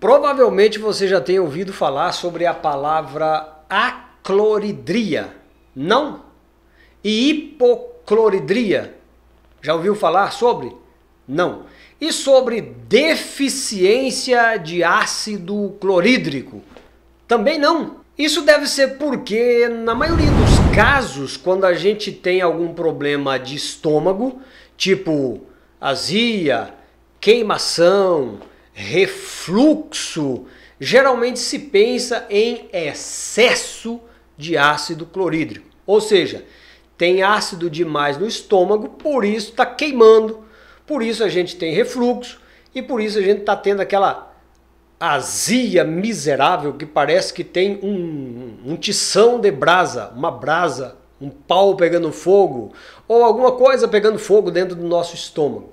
Provavelmente você já tem ouvido falar sobre a palavra acloridria, não? E hipocloridria, já ouviu falar sobre? Não. E sobre deficiência de ácido clorídrico? Também não. Isso deve ser porque, na maioria dos casos, quando a gente tem algum problema de estômago, tipo azia, queimação, refluxo, geralmente se pensa em excesso de ácido clorídrico. Ou seja, tem ácido demais no estômago, por isso está queimando, por isso a gente tem refluxo e por isso a gente está tendo aquela azia miserável que parece que tem um, um tição de brasa, uma brasa, um pau pegando fogo ou alguma coisa pegando fogo dentro do nosso estômago.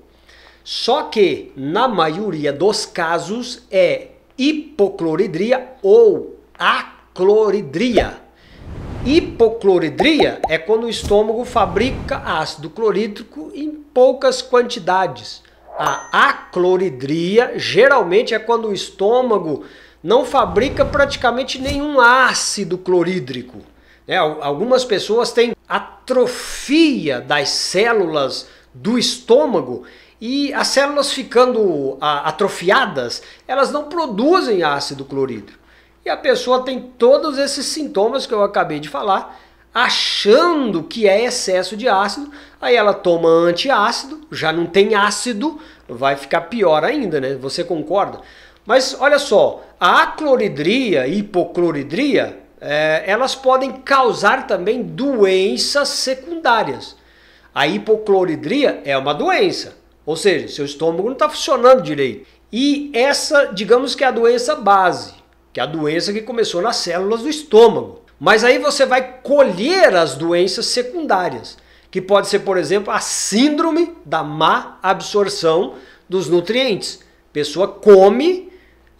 Só que, na maioria dos casos, é hipocloridria ou acloridria. Hipocloridria é quando o estômago fabrica ácido clorídrico em poucas quantidades. A acloridria geralmente é quando o estômago não fabrica praticamente nenhum ácido clorídrico. É, algumas pessoas têm atrofia das células do estômago e as células ficando atrofiadas, elas não produzem ácido clorídrico. E a pessoa tem todos esses sintomas que eu acabei de falar, achando que é excesso de ácido, aí ela toma antiácido, já não tem ácido, vai ficar pior ainda, né? Você concorda? Mas olha só, a acloridria e hipocloridria, é, elas podem causar também doenças secundárias. A hipocloridria é uma doença. Ou seja, seu estômago não está funcionando direito. E essa, digamos que é a doença base, que é a doença que começou nas células do estômago. Mas aí você vai colher as doenças secundárias, que pode ser, por exemplo, a síndrome da má absorção dos nutrientes. pessoa come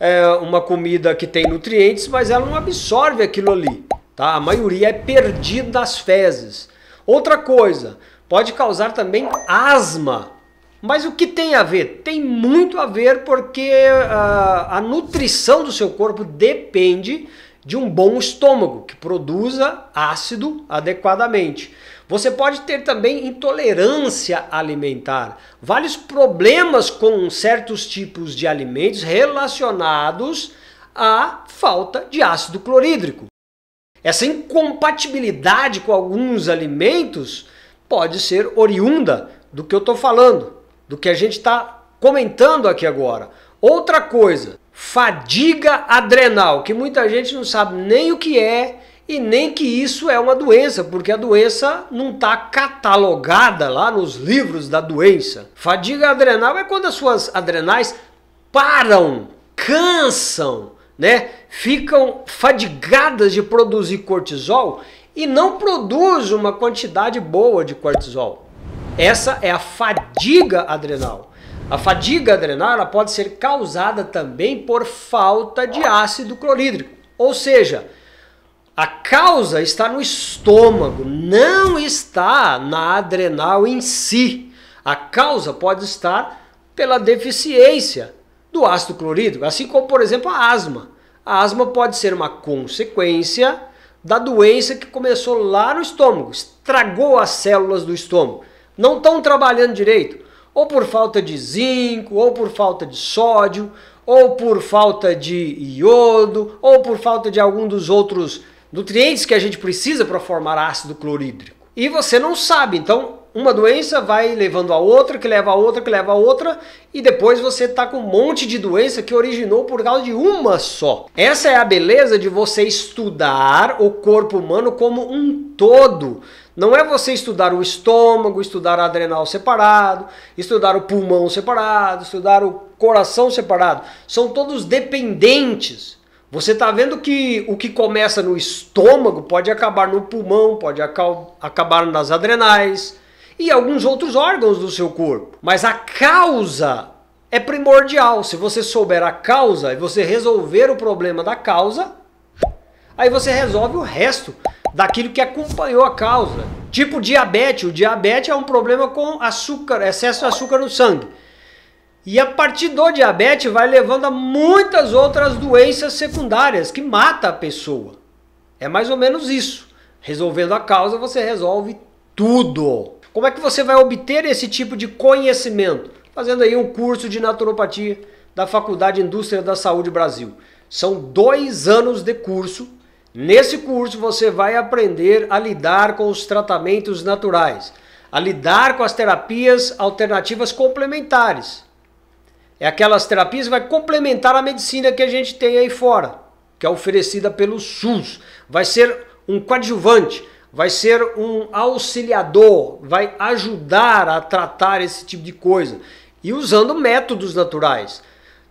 é, uma comida que tem nutrientes, mas ela não absorve aquilo ali. Tá? A maioria é perdida nas fezes. Outra coisa, pode causar também asma mas o que tem a ver? Tem muito a ver porque a, ah, a nutrição do seu corpo depende de um bom estômago que produza ácido adequadamente. Você pode ter também intolerância alimentar, vários problemas com certos tipos de alimentos relacionados à falta de ácido clorídrico. Essa incompatibilidade com alguns alimentos pode ser oriunda do que eu estou falando do que a gente está comentando aqui agora. Outra coisa, fadiga adrenal, que muita gente não sabe nem o que é e nem que isso é uma doença, porque a doença não está catalogada lá nos livros da doença. Fadiga adrenal é quando as suas adrenais param, cansam, né? Ficam fadigadas de produzir cortisol e não produz uma quantidade boa de cortisol. Essa é a fadiga adrenal. A fadiga adrenal ela pode ser causada também por falta de ácido clorídrico. Ou seja, a causa está no estômago, não está na adrenal em si. A causa pode estar pela deficiência do ácido clorídrico, assim como, por exemplo, a asma. A asma pode ser uma consequência da doença que começou lá no estômago, estragou as células do estômago não estão trabalhando direito, ou por falta de zinco, ou por falta de sódio, ou por falta de iodo, ou por falta de algum dos outros nutrientes que a gente precisa para formar ácido clorídrico. E você não sabe, então uma doença vai levando a outra, que leva a outra, que leva a outra, e depois você está com um monte de doença que originou por causa de uma só. Essa é a beleza de você estudar o corpo humano como um todo não é você estudar o estômago, estudar adrenal separado, estudar o pulmão separado, estudar o coração separado. São todos dependentes. Você está vendo que o que começa no estômago pode acabar no pulmão, pode acabar nas adrenais e alguns outros órgãos do seu corpo. Mas a causa é primordial. Se você souber a causa e você resolver o problema da causa, aí você resolve o resto daquilo que acompanhou a causa. Tipo diabetes, o diabetes é um problema com açúcar, excesso de açúcar no sangue. E a partir do diabetes vai levando a muitas outras doenças secundárias que mata a pessoa. É mais ou menos isso. Resolvendo a causa, você resolve tudo. Como é que você vai obter esse tipo de conhecimento? Fazendo aí um curso de naturopatia da Faculdade Indústria da Saúde Brasil. São dois anos de curso Nesse curso você vai aprender a lidar com os tratamentos naturais, a lidar com as terapias alternativas complementares. É aquelas terapias que vai complementar a medicina que a gente tem aí fora, que é oferecida pelo SUS. Vai ser um coadjuvante, vai ser um auxiliador, vai ajudar a tratar esse tipo de coisa e usando métodos naturais.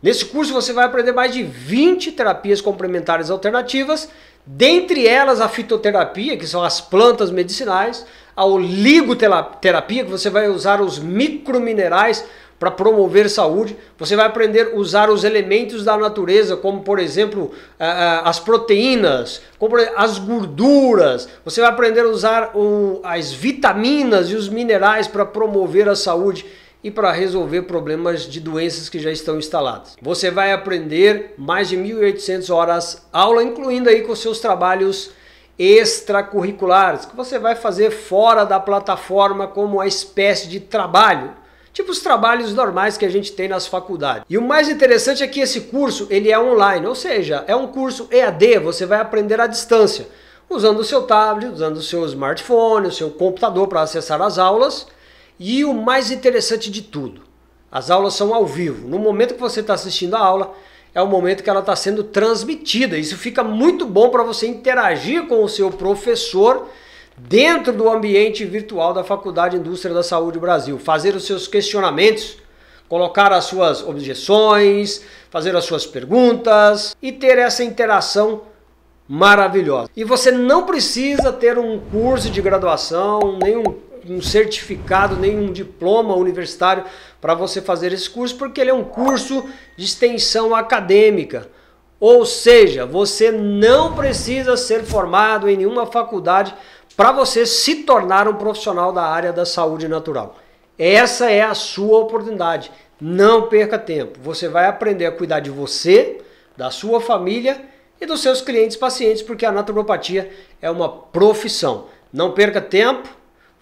Nesse curso você vai aprender mais de 20 terapias complementares alternativas Dentre elas a fitoterapia, que são as plantas medicinais, a oligoterapia, que você vai usar os microminerais para promover saúde. Você vai aprender a usar os elementos da natureza, como por exemplo as proteínas, como as gorduras. Você vai aprender a usar as vitaminas e os minerais para promover a saúde e para resolver problemas de doenças que já estão instaladas. Você vai aprender mais de 1.800 horas aula, incluindo aí com seus trabalhos extracurriculares, que você vai fazer fora da plataforma como uma espécie de trabalho, tipo os trabalhos normais que a gente tem nas faculdades. E o mais interessante é que esse curso ele é online, ou seja, é um curso EAD, você vai aprender à distância, usando o seu tablet, usando o seu smartphone, o seu computador para acessar as aulas e o mais interessante de tudo, as aulas são ao vivo. No momento que você está assistindo a aula, é o momento que ela está sendo transmitida. Isso fica muito bom para você interagir com o seu professor dentro do ambiente virtual da Faculdade Indústria da Saúde Brasil. Fazer os seus questionamentos, colocar as suas objeções, fazer as suas perguntas e ter essa interação maravilhosa. E você não precisa ter um curso de graduação, nenhum um certificado, nem um diploma universitário para você fazer esse curso, porque ele é um curso de extensão acadêmica. Ou seja, você não precisa ser formado em nenhuma faculdade para você se tornar um profissional da área da saúde natural. Essa é a sua oportunidade. Não perca tempo. Você vai aprender a cuidar de você, da sua família e dos seus clientes pacientes, porque a naturopatia é uma profissão. Não perca tempo.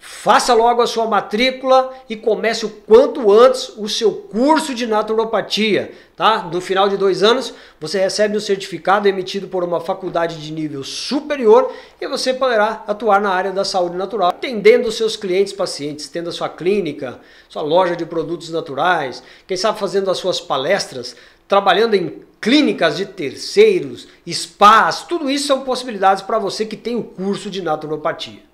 Faça logo a sua matrícula e comece o quanto antes o seu curso de naturopatia, tá? No final de dois anos, você recebe um certificado emitido por uma faculdade de nível superior e você poderá atuar na área da saúde natural, atendendo os seus clientes pacientes, tendo a sua clínica, sua loja de produtos naturais, quem sabe fazendo as suas palestras, trabalhando em clínicas de terceiros, spas, tudo isso são possibilidades para você que tem o curso de naturopatia.